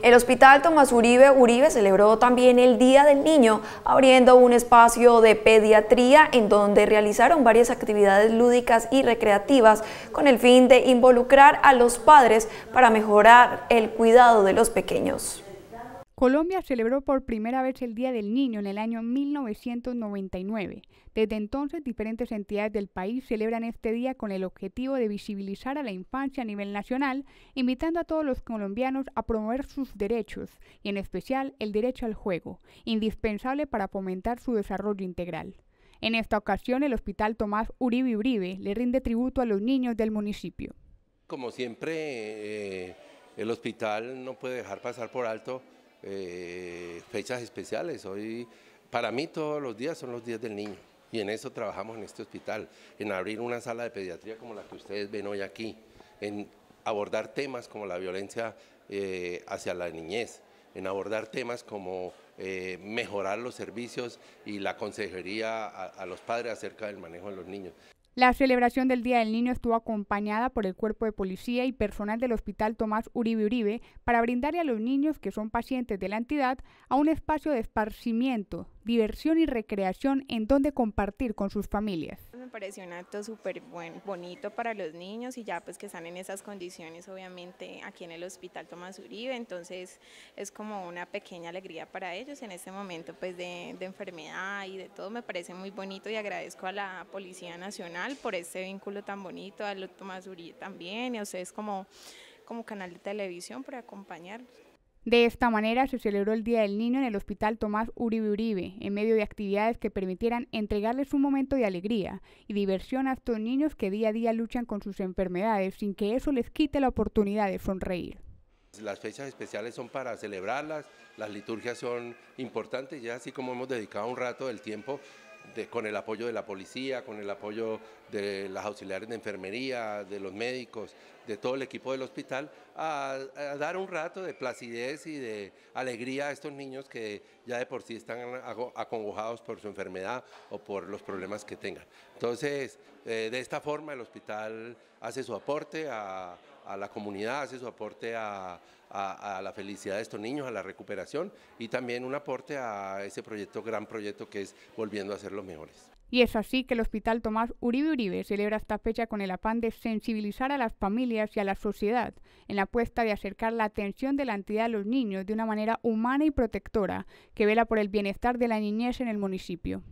El Hospital Tomás Uribe Uribe celebró también el Día del Niño, abriendo un espacio de pediatría en donde realizaron varias actividades lúdicas y recreativas con el fin de involucrar a los padres para mejorar el cuidado de los pequeños. Colombia celebró por primera vez el Día del Niño en el año 1999. Desde entonces, diferentes entidades del país celebran este día con el objetivo de visibilizar a la infancia a nivel nacional, invitando a todos los colombianos a promover sus derechos, y en especial el derecho al juego, indispensable para fomentar su desarrollo integral. En esta ocasión, el Hospital Tomás Uribe Uribe le rinde tributo a los niños del municipio. Como siempre, eh, el hospital no puede dejar pasar por alto eh, fechas especiales. Hoy, para mí todos los días son los días del niño y en eso trabajamos en este hospital, en abrir una sala de pediatría como la que ustedes ven hoy aquí, en abordar temas como la violencia eh, hacia la niñez, en abordar temas como eh, mejorar los servicios y la consejería a los padres acerca del manejo de los niños. La celebración del Día del Niño estuvo acompañada por el cuerpo de policía y personal del Hospital Tomás Uribe Uribe para brindarle a los niños que son pacientes de la entidad a un espacio de esparcimiento diversión y recreación en donde compartir con sus familias. Me pareció un acto súper buen, bonito para los niños y ya pues que están en esas condiciones obviamente aquí en el Hospital Tomás Uribe, entonces es como una pequeña alegría para ellos en este momento pues de, enfermedad y de todo, me parece muy bonito y agradezco a la Policía Nacional por este vínculo tan bonito, a Tomás Uribe también y a ustedes como, como canal de televisión por acompañarnos. De esta manera se celebró el Día del Niño en el Hospital Tomás Uribe Uribe, en medio de actividades que permitieran entregarles un momento de alegría y diversión a estos niños que día a día luchan con sus enfermedades sin que eso les quite la oportunidad de sonreír. Las fechas especiales son para celebrarlas, las liturgias son importantes, ya así como hemos dedicado un rato del tiempo con el apoyo de la policía, con el apoyo de las auxiliares de enfermería, de los médicos, de todo el equipo del hospital, a, dar un rato de placidez y de alegría a estos niños que ya de por sí están acongojados por su enfermedad o por los problemas que tengan. Entonces, eh, de esta forma el hospital hace su aporte a, la comunidad, hace su aporte a, a, la felicidad de estos niños, a la recuperación y también un aporte a ese proyecto, gran proyecto que es Volviendo a ser los mejores. Y es así que el Hospital Tomás Uribe Uribe celebra esta fecha con el afán de sensibilizar a las familias y a la sociedad en la apuesta de acercar la atención de la entidad a los niños de una manera humana y protectora que vela por el bienestar de la niñez en el municipio.